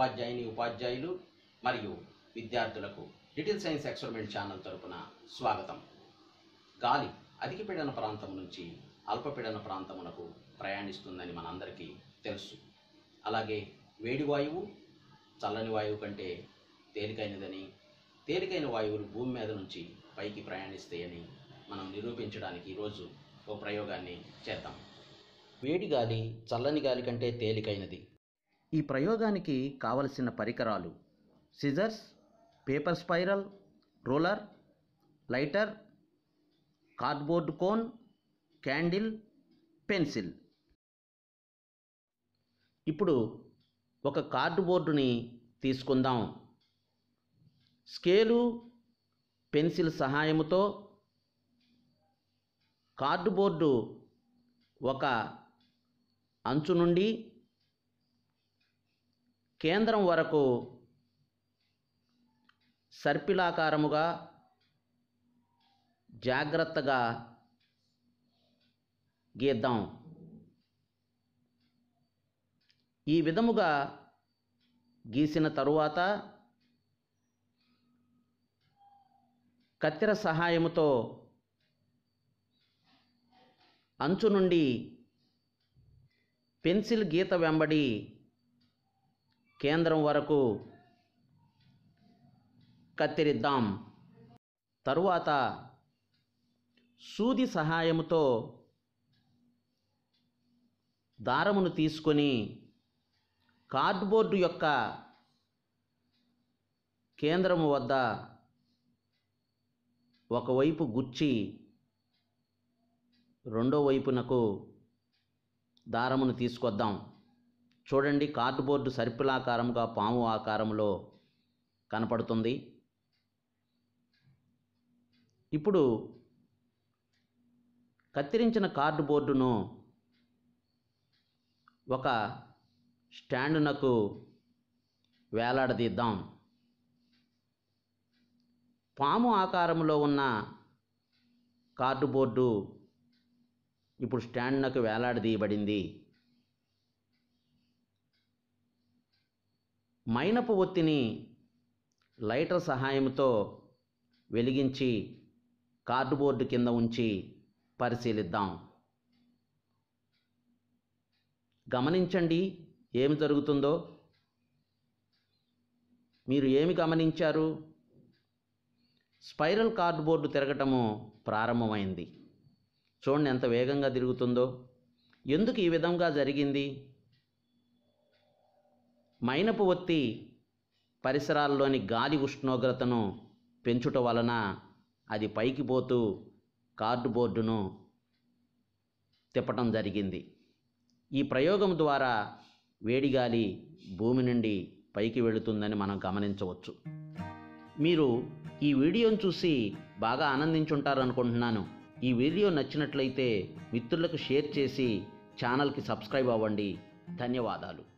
ఉపాధ్యాయుని ఉపాధ్యాయులు మరియు విద్యార్థులకు లిటిల్ సైన్స్ ఎక్స్పెరిమెంట్ ఛానల్ తరపున స్వాగతం గాలి అధికపీడన ప్రాంతం నుంచి అల్పపీడన ప్రాంతమునకు ప్రయాణిస్తుందని మనందరికీ తెలుసు అలాగే వేడి వాయువు చల్లని వాయువు కంటే తేలికైనదని తేలికైన వాయువులు భూమి మీద నుంచి పైకి ప్రయాణిస్తాయని మనం నిరూపించడానికి ఈరోజు ఓ ప్రయోగాన్ని చేద్దాం వేడి గాలి చల్లని గాలి కంటే తేలికైనది ఈ ప్రయోగానికి కావలసిన పరికరాలు scissors paper spiral roller lighter cardboard cone candle pencil ఇప్పుడు ఒక కార్డ్బోర్డుని తీసుకుందాం స్కేలు పెన్సిల్ సహాయముతో కార్డ్బోర్డు ఒక అంచు నుండి కేంద్రం వరకు సర్పిలాకారముగా జాగ్రత్తగా గీద్దాం ఈ విధముగా గీసిన తరువాత కత్తెర సహాయముతో అంచు నుండి పెన్సిల్ గీత వెంబడి కేంద్రం వరకు కత్తిరిద్దాం తరువాత సూది సహాయముతో దారమును తీసుకొని కార్డ్బోర్డు యొక్క కేంద్రము వద్ద ఒకవైపు గుచ్చి రెండో వైపునకు దారమును తీసుకొద్దాం చూడండి కార్డుబోర్డు సర్పిలాకారంగా పాము ఆకారంలో కనపడుతుంది ఇప్పుడు కత్తిరించిన కార్డుబోర్డును ఒక స్టాండునకు వేలాడదీద్దాం పాము ఆకారంలో ఉన్న కార్డుబోర్డు ఇప్పుడు స్టాండ్నకు వేలాడదీయబడింది మైనపు ఒత్తిని లైటర్ సహాయంతో వెలిగించి కార్డుబోర్డు కింద ఉంచి పరిశీలిద్దాం గమనించండి ఏమి జరుగుతుందో మీరు ఏమి గమనించారు స్పైరల్ కార్డుబోర్డు తిరగటము ప్రారంభమైంది చూడండి ఎంత వేగంగా తిరుగుతుందో ఎందుకు ఈ విధంగా జరిగింది మైనపు ఒత్తి పరిసరాల్లోని గాలి ఉష్ణోగ్రతను పెంచుట వలన అది పైకి పోతూ కార్డుబోర్డును తిప్పటం జరిగింది ఈ ప్రయోగం ద్వారా వేడిగాలి భూమి నుండి పైకి వెళుతుందని మనం గమనించవచ్చు మీరు ఈ వీడియోను చూసి బాగా ఆనందించుంటారనుకుంటున్నాను అనుకుంటున్నాను ఈ వీడియో నచ్చినట్లయితే మిత్రులకు షేర్ చేసి ఛానల్కి సబ్స్క్రైబ్ అవ్వండి ధన్యవాదాలు